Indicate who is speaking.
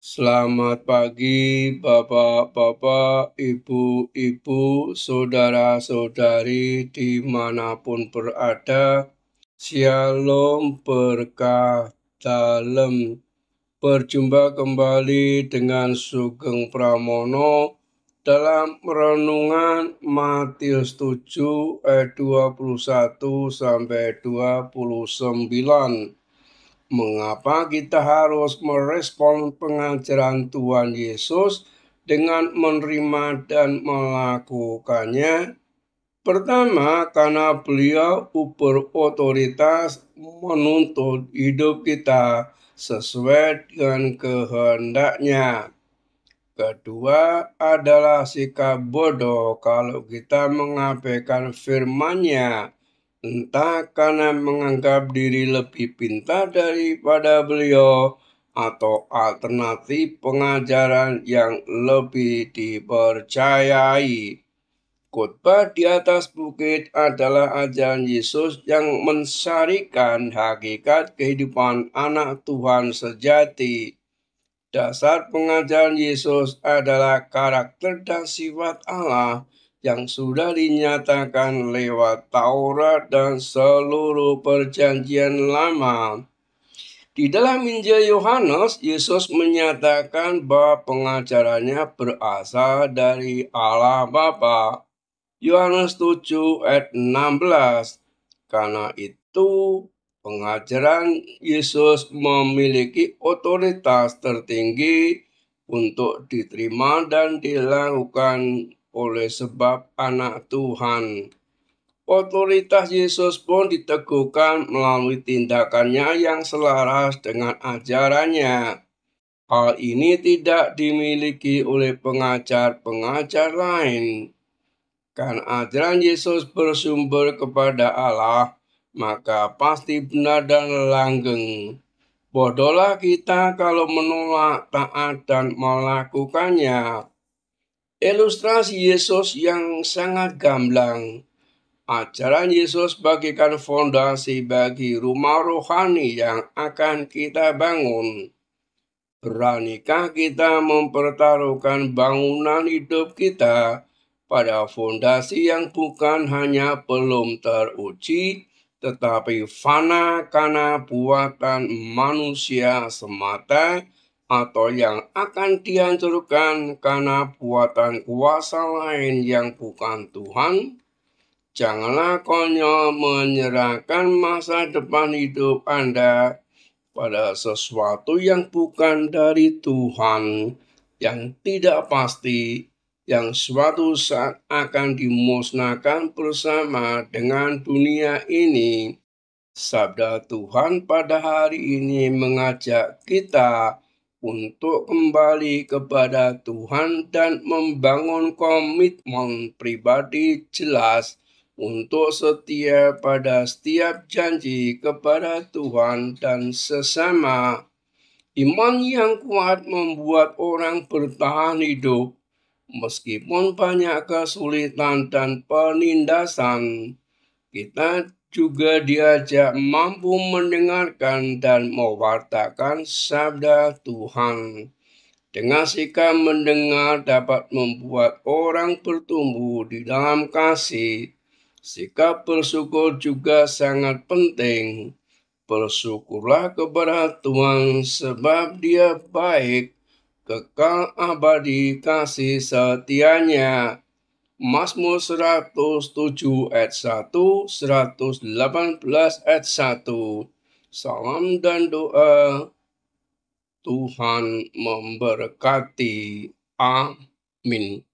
Speaker 1: Selamat pagi, bapak-bapak, ibu-ibu, saudara-saudari dimanapun berada. Shalom berkah dalam. Berjumpa kembali dengan Sugeng Pramono dalam renungan Matius 7 ayat 21 sampai 29. Mengapa kita harus merespon pengajaran Tuhan Yesus dengan menerima dan melakukannya? Pertama, karena beliau berotoritas menuntut hidup kita sesuai dengan kehendaknya. Kedua adalah sikap bodoh kalau kita mengabaikan firman-Nya entah karena menganggap diri lebih pintar daripada beliau atau alternatif pengajaran yang lebih dipercayai. Khotbah di atas bukit adalah ajaran Yesus yang mensarikan hakikat kehidupan anak Tuhan sejati. Dasar pengajaran Yesus adalah karakter dan sifat Allah yang sudah dinyatakan lewat Taurat dan seluruh Perjanjian Lama. Di dalam Injil Yohanes, Yesus menyatakan bahwa pengajarannya berasal dari Allah Bapa. Yohanes 7 ayat 16. Karena itu, pengajaran Yesus memiliki otoritas tertinggi untuk diterima dan dilakukan oleh sebab anak Tuhan. Otoritas Yesus pun diteguhkan melalui tindakannya yang selaras dengan ajarannya. Hal ini tidak dimiliki oleh pengajar-pengajar lain. Kan ajaran Yesus bersumber kepada Allah, maka pasti benar dan langgeng. Bodohlah kita kalau menolak taat dan melakukannya. Ilustrasi Yesus yang sangat gamblang. Ajaran Yesus bagikan fondasi bagi rumah rohani yang akan kita bangun. Beranikah kita mempertaruhkan bangunan hidup kita pada fondasi yang bukan hanya belum teruji, tetapi fana karena buatan manusia semata, atau yang akan dihancurkan karena buatan kuasa lain yang bukan Tuhan, janganlah konyol menyerahkan masa depan hidup Anda pada sesuatu yang bukan dari Tuhan, yang tidak pasti, yang suatu saat akan dimusnahkan bersama dengan dunia ini. Sabda Tuhan pada hari ini mengajak kita untuk kembali kepada Tuhan dan membangun komitmen pribadi jelas untuk setia pada setiap janji kepada Tuhan dan sesama. Iman yang kuat membuat orang bertahan hidup meskipun banyak kesulitan dan penindasan. Kita juga diajak mampu mendengarkan dan mewartakan sabda Tuhan. Dengan sikap mendengar dapat membuat orang bertumbuh di dalam kasih. Sikap bersyukur juga sangat penting. Bersyukurlah kepada Tuhan sebab dia baik, kekal abadi kasih setianya Mazmur 107 ayat 1, 118 ayat 1. Salam dan doa. Tuhan memberkati. Amin.